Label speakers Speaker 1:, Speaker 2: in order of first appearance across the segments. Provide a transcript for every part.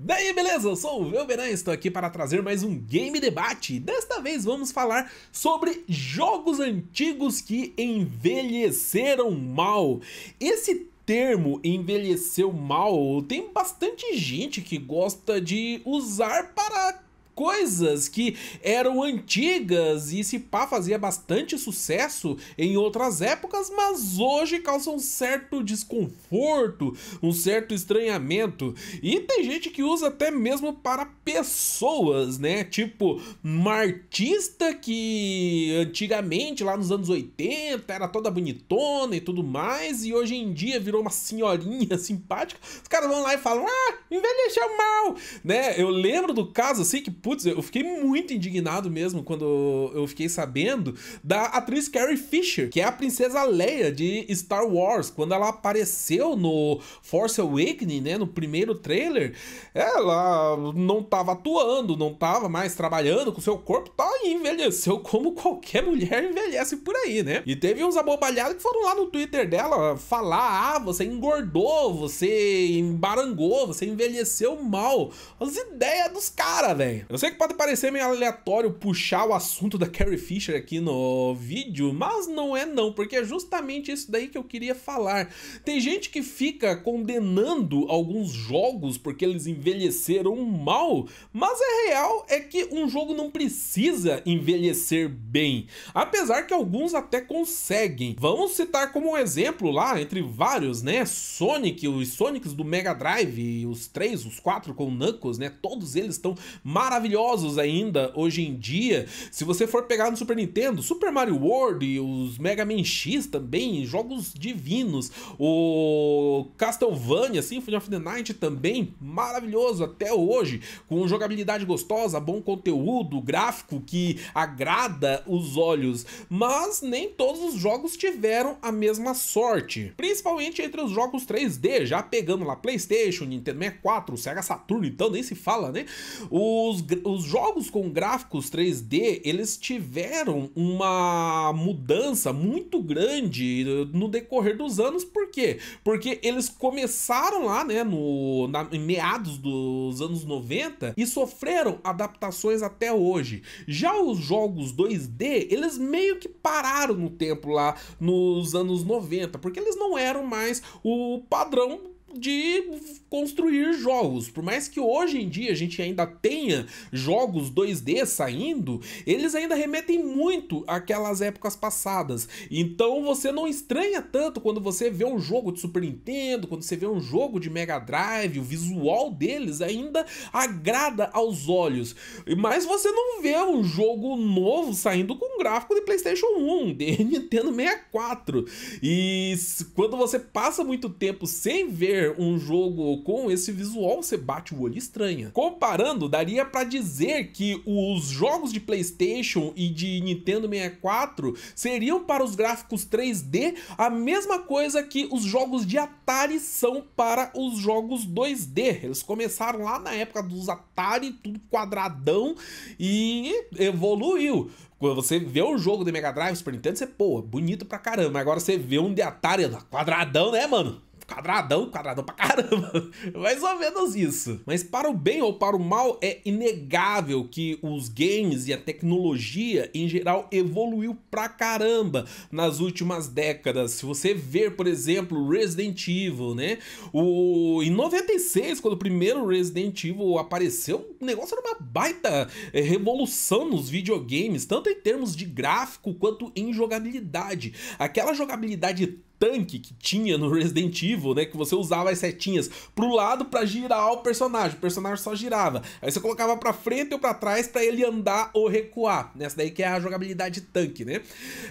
Speaker 1: Daí, beleza? Eu sou o Velberan e estou aqui para trazer mais um Game Debate. Desta vez vamos falar sobre jogos antigos que envelheceram mal. Esse termo envelheceu mal tem bastante gente que gosta de usar para coisas que eram antigas e se pá fazia bastante sucesso em outras épocas, mas hoje causam um certo desconforto, um certo estranhamento. E tem gente que usa até mesmo para pessoas, né? Tipo, uma artista que antigamente, lá nos anos 80, era toda bonitona e tudo mais, e hoje em dia virou uma senhorinha simpática. Os caras vão lá e falam: "Ah, envelheceu mal", né? Eu lembro do caso assim que putz, eu fiquei muito indignado mesmo quando eu fiquei sabendo da atriz Carrie Fisher, que é a princesa Leia de Star Wars. Quando ela apareceu no Force Awakening, né, no primeiro trailer, ela não tava atuando, não tava mais trabalhando com seu corpo, tá e envelheceu como qualquer mulher envelhece por aí, né? E teve uns abobalhados que foram lá no Twitter dela falar: "Ah, você engordou, você embarangou, você envelheceu mal". As ideias dos caras, velho. Eu sei que pode parecer meio aleatório puxar o assunto da Carrie Fisher aqui no vídeo, mas não é não, porque é justamente isso daí que eu queria falar. Tem gente que fica condenando alguns jogos porque eles envelheceram mal, mas a real é que um jogo não precisa envelhecer bem, apesar que alguns até conseguem. Vamos citar como um exemplo lá, entre vários, né, Sonic, os Sonics do Mega Drive, os três, os quatro com Knuckles, né, todos eles estão maravilhosos maravilhosos ainda hoje em dia. Se você for pegar no Super Nintendo, Super Mario World e os Mega Man X também, jogos divinos. O Castlevania Symphony of the Night também, maravilhoso até hoje, com jogabilidade gostosa, bom conteúdo, gráfico que agrada os olhos. Mas nem todos os jogos tiveram a mesma sorte, principalmente entre os jogos 3D, já pegando lá PlayStation, Nintendo 64, Sega Saturn, então nem se fala, né? Os os jogos com gráficos 3D, eles tiveram uma mudança muito grande no decorrer dos anos, por quê? Porque eles começaram lá, né, no, na, em meados dos anos 90 e sofreram adaptações até hoje. Já os jogos 2D, eles meio que pararam no tempo lá nos anos 90, porque eles não eram mais o padrão de construir jogos. Por mais que hoje em dia a gente ainda tenha jogos 2D saindo, eles ainda remetem muito àquelas épocas passadas. Então você não estranha tanto quando você vê um jogo de Super Nintendo, quando você vê um jogo de Mega Drive, o visual deles ainda agrada aos olhos. Mas você não vê um jogo novo saindo com gráfico de PlayStation 1, de Nintendo 64. E quando você passa muito tempo sem ver um jogo com esse visual, você bate o olho estranha. Comparando, daria para dizer que os jogos de PlayStation e de Nintendo 64 seriam para os gráficos 3D a mesma coisa que os jogos de Atari são para os jogos 2D. Eles começaram lá na época dos Atari, tudo quadradão e evoluiu. Quando você vê um jogo de Mega Drive, Super Nintendo, você, pô, bonito pra caramba. Agora você vê um de Atari, quadradão, né, mano? quadradão, quadradão pra caramba. Mais ou menos isso. Mas para o bem ou para o mal, é inegável que os games e a tecnologia em geral evoluiu pra caramba nas últimas décadas. Se você ver, por exemplo, Resident Evil, né? O... Em 96, quando o primeiro Resident Evil apareceu, o negócio era uma baita é, revolução nos videogames, tanto em termos de gráfico quanto em jogabilidade. Aquela jogabilidade tanque que tinha no Resident Evil, né? Que você usava as setinhas pro lado para girar o personagem. O personagem só girava. Aí você colocava para frente ou para trás para ele andar ou recuar. Nessa daí que é a jogabilidade tanque, né?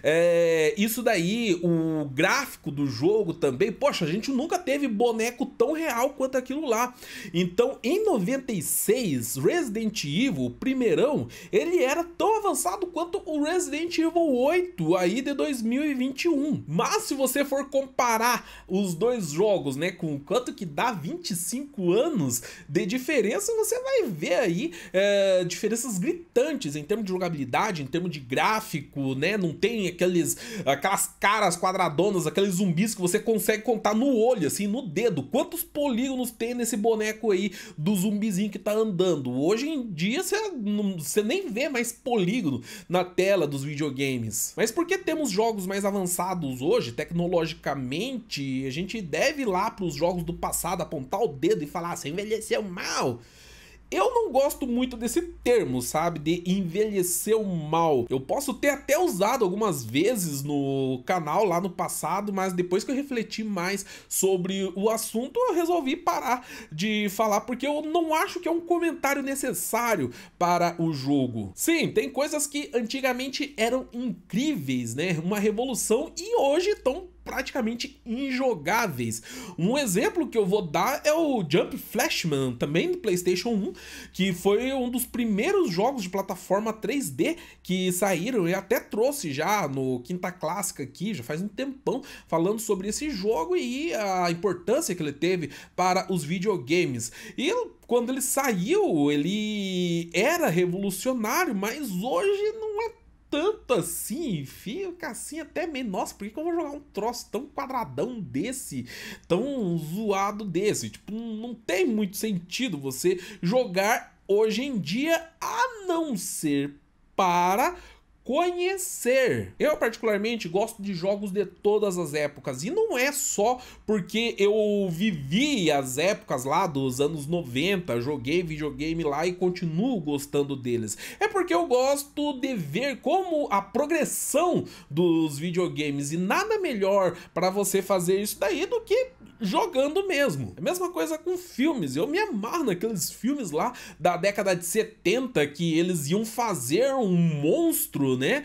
Speaker 1: É, isso daí, o gráfico do jogo também. Poxa, a gente nunca teve boneco tão real quanto aquilo lá. Então, em 96, Resident Evil, o primeirão, ele era tão avançado quanto o Resident Evil 8 aí de 2021. Mas se você for for comparar os dois jogos, né, com quanto que dá 25 anos de diferença, você vai ver aí é, diferenças gritantes em termos de jogabilidade, em termos de gráfico, né? Não tem aqueles, aquelas caras quadradonas, aqueles zumbis que você consegue contar no olho, assim, no dedo. Quantos polígonos tem nesse boneco aí do zumbizinho que tá andando? Hoje em dia você nem vê mais polígono na tela dos videogames. Mas porque temos jogos mais avançados hoje, tecnologia nostalgicamente, a gente deve ir lá para os jogos do passado, apontar o dedo e falar, ah, você envelheceu mal. Eu não gosto muito desse termo, sabe? De envelheceu mal. Eu posso ter até usado algumas vezes no canal lá no passado, mas depois que eu refleti mais sobre o assunto, eu resolvi parar de falar, porque eu não acho que é um comentário necessário para o jogo. Sim, tem coisas que antigamente eram incríveis, né? Uma revolução e hoje estão praticamente injogáveis. Um exemplo que eu vou dar é o Jump Flashman, também do PlayStation 1, que foi um dos primeiros jogos de plataforma 3D que saíram e até trouxe já no Quinta Clássica aqui, já faz um tempão, falando sobre esse jogo e a importância que ele teve para os videogames. E quando ele saiu, ele era revolucionário, mas hoje não é tanto assim, fica assim até menos, Nossa, por que, que eu vou jogar um troço tão quadradão desse, tão zoado desse? Tipo, não tem muito sentido você jogar hoje em dia, a não ser para conhecer. Eu particularmente gosto de jogos de todas as épocas e não é só porque eu vivi as épocas lá dos anos 90, joguei videogame lá e continuo gostando deles. É porque eu gosto de ver como a progressão dos videogames e nada melhor para você fazer isso daí do que jogando mesmo. É a mesma coisa com filmes. Eu me amarro naqueles filmes lá da década de 70 que eles iam fazer um monstro, né?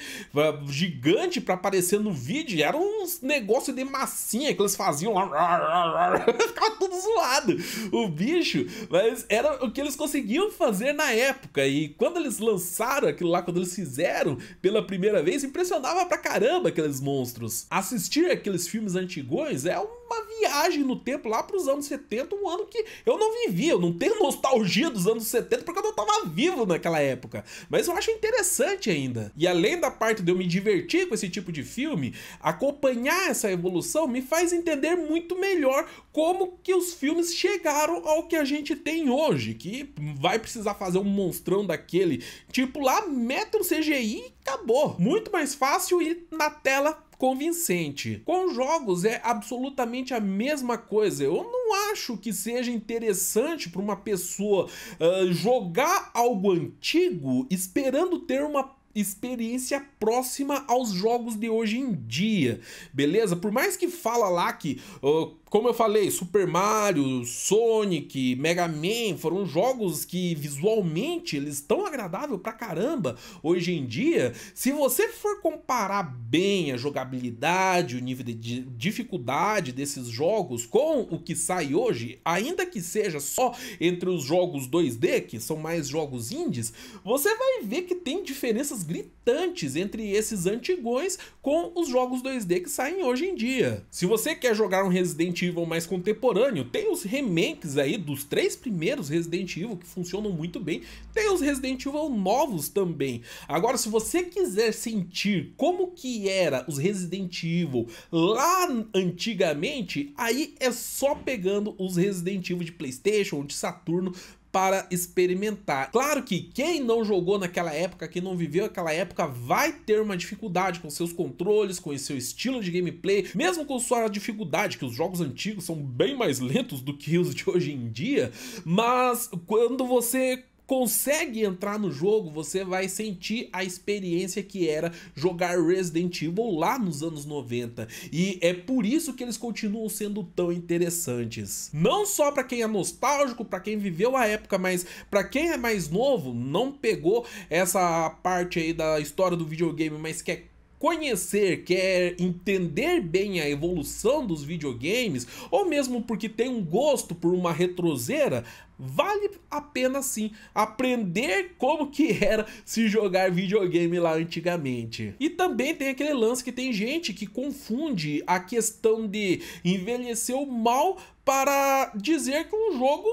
Speaker 1: Gigante para aparecer no vídeo. Era um negócio de massinha que eles faziam lá. Ficava tudo zoado o bicho. Mas era o que eles conseguiam fazer na época. E quando eles lançaram aquilo lá, quando eles fizeram pela primeira vez, impressionava pra caramba aqueles monstros. Assistir aqueles filmes antigões é uma viagem no tempo lá para os anos 70, um ano que eu não vivia, eu não tenho nostalgia dos anos 70 porque eu não estava vivo naquela época. Mas eu acho interessante ainda. E além da parte de eu me divertir com esse tipo de filme, acompanhar essa evolução me faz entender muito melhor como que os filmes chegaram ao que a gente tem hoje, que vai precisar fazer um monstrão daquele, tipo lá, metro CGI e acabou. Muito mais fácil e na tela convincente. Com jogos é absolutamente a mesma coisa. Eu não acho que seja interessante para uma pessoa uh, jogar algo antigo esperando ter uma experiência próxima aos jogos de hoje em dia, beleza? Por mais que fala lá que uh, como eu falei, Super Mario, Sonic, Mega Man foram jogos que visualmente eles estão agradáveis pra caramba hoje em dia. Se você for comparar bem a jogabilidade, o nível de dificuldade desses jogos com o que sai hoje, ainda que seja só entre os jogos 2D, que são mais jogos indies, você vai ver que tem diferenças gritantes entre esses antigões com os jogos 2D que saem hoje em dia. Se você quer jogar um Resident Evil mais contemporâneo. Tem os remakes aí dos três primeiros Resident Evil que funcionam muito bem. Tem os Resident Evil novos também. Agora, se você quiser sentir como que era os Resident Evil lá antigamente, aí é só pegando os Resident Evil de Playstation, de Saturno, para experimentar. Claro que quem não jogou naquela época, quem não viveu aquela época, vai ter uma dificuldade com seus controles, com seu estilo de gameplay, mesmo com sua dificuldade, que os jogos antigos são bem mais lentos do que os de hoje em dia, mas quando você consegue entrar no jogo, você vai sentir a experiência que era jogar Resident Evil lá nos anos 90. E é por isso que eles continuam sendo tão interessantes. Não só para quem é nostálgico, para quem viveu a época, mas para quem é mais novo, não pegou essa parte aí da história do videogame, mas quer é conhecer, quer entender bem a evolução dos videogames, ou mesmo porque tem um gosto por uma retroseira, vale a pena sim aprender como que era se jogar videogame lá antigamente. E também tem aquele lance que tem gente que confunde a questão de envelhecer o mal para dizer que um jogo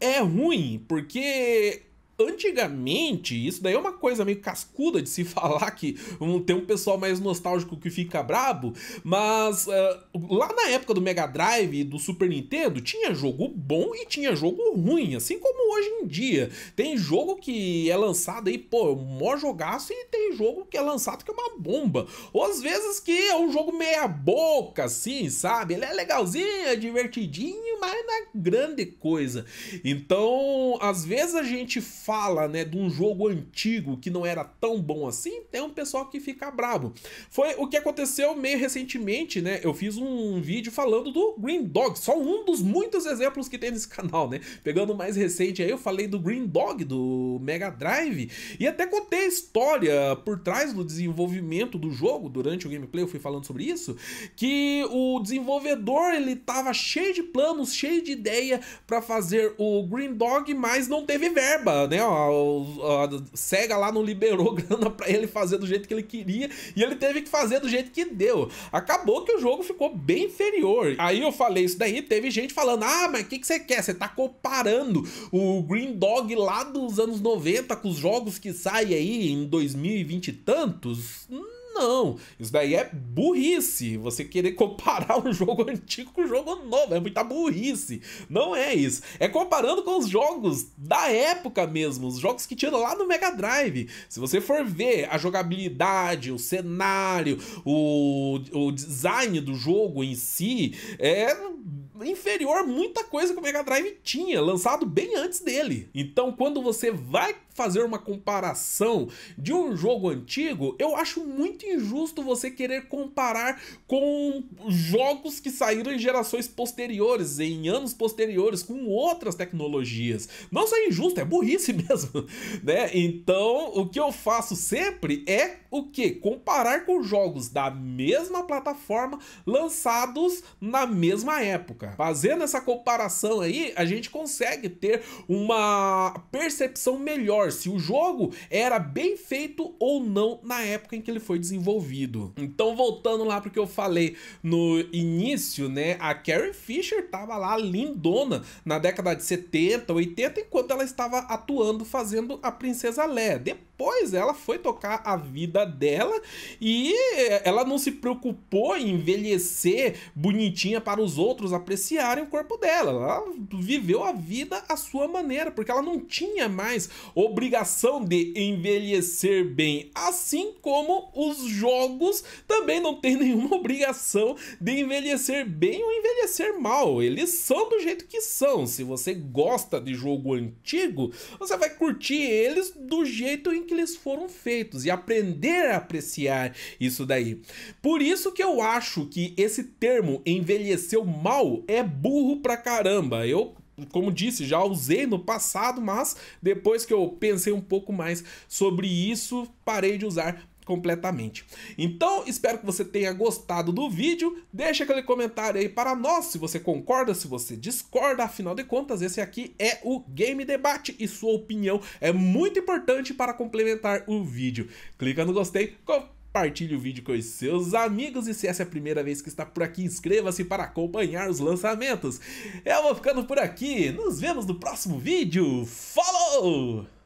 Speaker 1: é ruim, porque Antigamente, isso daí é uma coisa meio cascuda de se falar que um, tem um pessoal mais nostálgico que fica brabo, mas uh, lá na época do Mega Drive e do Super Nintendo tinha jogo bom e tinha jogo ruim, assim como hoje em dia. Tem jogo que é lançado aí, pô, mó jogaço e tem jogo que é lançado que é uma bomba. Ou às vezes que é um jogo meia boca, assim, sabe? Ele é legalzinho, é divertidinho, mas não é grande coisa. Então, às vezes a gente fala, né, de um jogo antigo que não era tão bom assim, tem um pessoal que fica brabo. Foi o que aconteceu meio recentemente, né? Eu fiz um vídeo falando do Green Dog, só um dos muitos exemplos que tem nesse canal, né? Pegando o mais recente aí, eu falei do Green Dog do Mega Drive e até contei a história por trás do desenvolvimento do jogo durante o gameplay, eu fui falando sobre isso, que o desenvolvedor ele tava cheio de planos, cheio de ideia para fazer o Green Dog, mas não teve verba, né? né? A, a SEGA lá não liberou grana para ele fazer do jeito que ele queria e ele teve que fazer do jeito que deu. Acabou que o jogo ficou bem inferior. Aí eu falei isso daí, teve gente falando: ah, mas o que, que você quer? Você tá comparando o Green Dog lá dos anos 90 com os jogos que saem aí em 2020 e tantos? Hum, não. Isso daí é burrice. Você querer comparar um jogo antigo com um jogo novo é muita burrice. Não é isso. É comparando com os jogos da época mesmo, os jogos que tinham lá no Mega Drive. Se você for ver a jogabilidade, o cenário, o, o design do jogo em si, é inferior a muita coisa que o Mega Drive tinha, lançado bem antes dele. Então, quando você vai fazer uma comparação de um jogo antigo, eu acho muito injusto você querer comparar com jogos que saíram em gerações posteriores, em anos posteriores, com outras tecnologias. Não só é injusto, é burrice mesmo, né? Então, o que eu faço sempre é o que? Comparar com jogos da mesma plataforma lançados na mesma época época. Fazendo essa comparação aí, a gente consegue ter uma percepção melhor se o jogo era bem feito ou não na época em que ele foi desenvolvido. Então, voltando lá o que eu falei no início, né? A Carrie Fisher tava lá lindona na década de 70, 80, enquanto ela estava atuando fazendo a Princesa Leia. Depois ela foi tocar a vida dela e eh, ela não se preocupou em envelhecer bonitinha para os outros, apresentar apreciarem o corpo dela. Ela viveu a vida à sua maneira, porque ela não tinha mais obrigação de envelhecer bem. Assim como os jogos também não têm nenhuma obrigação de envelhecer bem ou envelhecer mal. Eles são do jeito que são. Se você gosta de jogo antigo, você vai curtir eles do jeito em que eles foram feitos e aprender a apreciar isso daí. Por isso que eu acho que esse termo envelheceu mal é burro pra caramba. Eu como disse, já usei no passado, mas depois que eu pensei um pouco mais sobre isso, parei de usar completamente. Então, espero que você tenha gostado do vídeo. Deixa aquele comentário aí para nós se você concorda, se você discorda. Afinal de contas, esse aqui é o Game Debate e sua opinião é muito importante para complementar o vídeo. Clica no gostei, compartilhe o vídeo com os seus amigos e se essa é a primeira vez que está por aqui, inscreva-se para acompanhar os lançamentos. Eu vou ficando por aqui, nos vemos no próximo vídeo. Falou!